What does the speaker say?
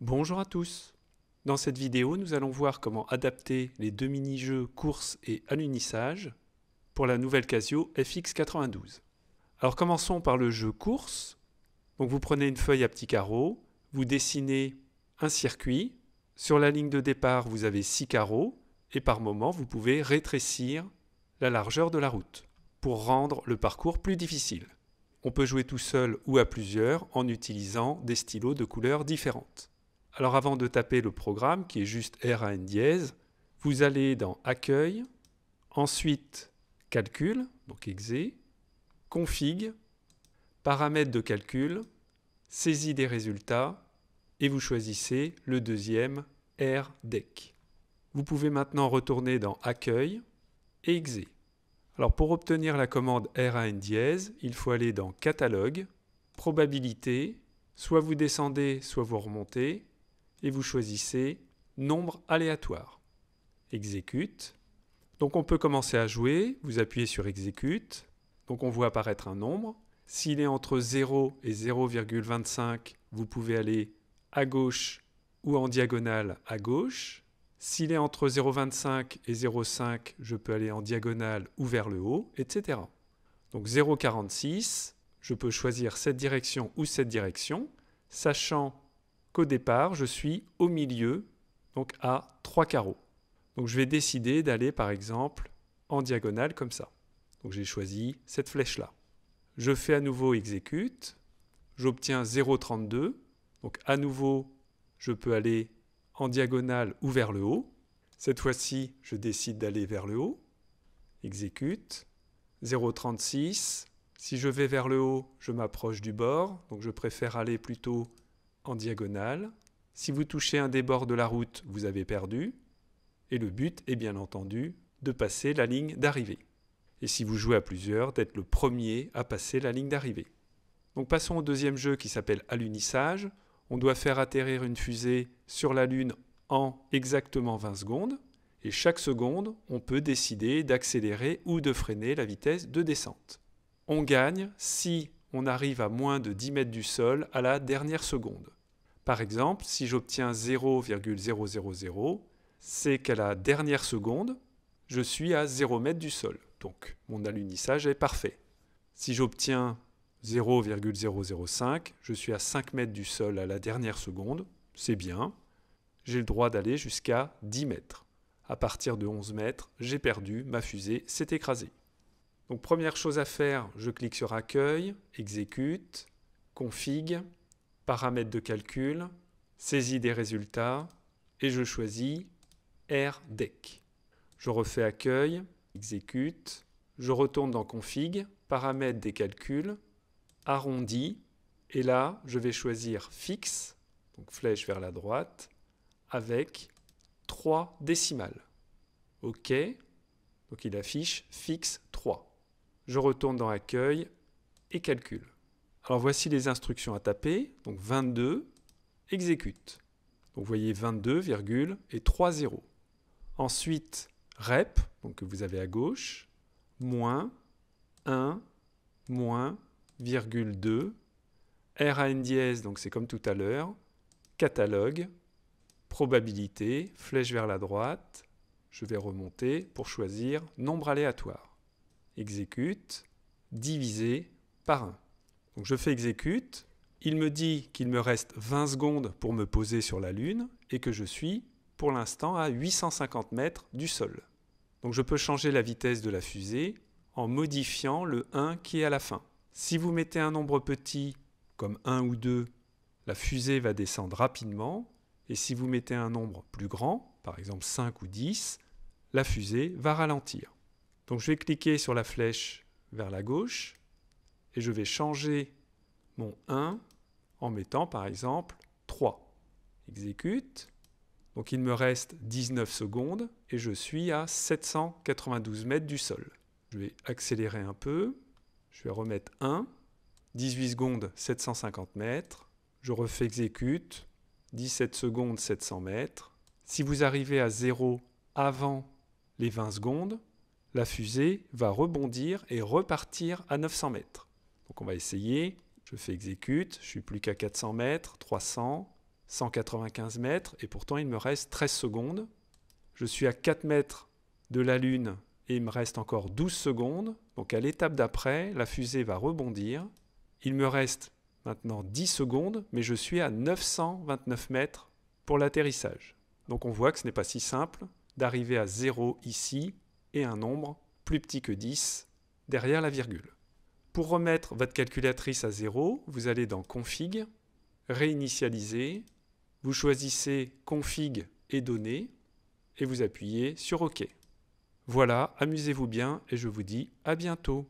Bonjour à tous Dans cette vidéo, nous allons voir comment adapter les deux mini-jeux course et alunissage pour la nouvelle Casio FX92. Alors commençons par le jeu course. Donc vous prenez une feuille à petits carreaux, vous dessinez un circuit. Sur la ligne de départ, vous avez 6 carreaux et par moment, vous pouvez rétrécir la largeur de la route pour rendre le parcours plus difficile. On peut jouer tout seul ou à plusieurs en utilisant des stylos de couleurs différentes. Alors avant de taper le programme, qui est juste RAN dièse, vous allez dans Accueil, ensuite Calcul, donc exe, Config, Paramètres de calcul, Saisie des résultats, et vous choisissez le deuxième RDEC. Vous pouvez maintenant retourner dans Accueil et Exe. Alors pour obtenir la commande RAN dièse, il faut aller dans Catalogue, Probabilité, soit vous descendez, soit vous remontez, et vous choisissez nombre aléatoire. Exécute. Donc on peut commencer à jouer, vous appuyez sur exécute. Donc on voit apparaître un nombre. S'il est entre 0 et 0,25, vous pouvez aller à gauche ou en diagonale à gauche. S'il est entre 0,25 et 0,5, je peux aller en diagonale ou vers le haut, etc. Donc 0,46, je peux choisir cette direction ou cette direction, sachant qu'au départ, je suis au milieu, donc à trois carreaux. Donc je vais décider d'aller par exemple en diagonale comme ça. Donc j'ai choisi cette flèche-là. Je fais à nouveau exécute, j'obtiens 0,32. Donc à nouveau, je peux aller en diagonale ou vers le haut. Cette fois-ci, je décide d'aller vers le haut. Exécute. 0,36. Si je vais vers le haut, je m'approche du bord. Donc je préfère aller plutôt en diagonale. Si vous touchez un des bords de la route, vous avez perdu. Et le but est bien entendu de passer la ligne d'arrivée. Et si vous jouez à plusieurs, d'être le premier à passer la ligne d'arrivée. Donc passons au deuxième jeu qui s'appelle Alunissage. On doit faire atterrir une fusée sur la Lune en exactement 20 secondes. Et chaque seconde, on peut décider d'accélérer ou de freiner la vitesse de descente. On gagne si on arrive à moins de 10 mètres du sol à la dernière seconde. Par exemple, si j'obtiens 0,000, c'est qu'à la dernière seconde, je suis à 0 mètre du sol. Donc mon alunissage est parfait. Si j'obtiens 0,005, je suis à 5 mètres du sol à la dernière seconde, c'est bien. J'ai le droit d'aller jusqu'à 10 mètres. À partir de 11 mètres, j'ai perdu, ma fusée s'est écrasée. Donc première chose à faire, je clique sur Accueil, Exécute, Config, paramètres de calcul, saisie des résultats, et je choisis RDEC. Je refais accueil, exécute, je retourne dans config, paramètres des calculs, arrondi, et là je vais choisir fixe, donc flèche vers la droite, avec 3 décimales. OK, donc il affiche fixe 3. Je retourne dans accueil et calcul. Alors voici les instructions à taper. Donc 22, exécute. Donc vous voyez 22, et 3 zéros. Ensuite, rep, donc que vous avez à gauche, moins 1, moins, virgule 2, dièse, donc c'est comme tout à l'heure, catalogue, probabilité, flèche vers la droite, je vais remonter pour choisir nombre aléatoire. Exécute, divisé par 1 je fais exécute, il me dit qu'il me reste 20 secondes pour me poser sur la Lune et que je suis pour l'instant à 850 mètres du sol. Donc je peux changer la vitesse de la fusée en modifiant le 1 qui est à la fin. Si vous mettez un nombre petit comme 1 ou 2, la fusée va descendre rapidement et si vous mettez un nombre plus grand, par exemple 5 ou 10, la fusée va ralentir. Donc je vais cliquer sur la flèche vers la gauche et je vais changer mon 1 en mettant par exemple 3. Exécute. Donc il me reste 19 secondes et je suis à 792 mètres du sol. Je vais accélérer un peu. Je vais remettre 1. 18 secondes, 750 mètres. Je refais exécute. 17 secondes, 700 mètres. Si vous arrivez à 0 avant les 20 secondes, la fusée va rebondir et repartir à 900 mètres. Donc on va essayer. Je fais exécute, je suis plus qu'à 400 mètres, 300, 195 mètres, et pourtant il me reste 13 secondes. Je suis à 4 mètres de la Lune et il me reste encore 12 secondes. Donc à l'étape d'après, la fusée va rebondir. Il me reste maintenant 10 secondes, mais je suis à 929 mètres pour l'atterrissage. Donc on voit que ce n'est pas si simple d'arriver à 0 ici et un nombre plus petit que 10 derrière la virgule. Pour remettre votre calculatrice à zéro, vous allez dans Config, Réinitialiser, vous choisissez Config et Données, et vous appuyez sur OK. Voilà, amusez-vous bien et je vous dis à bientôt.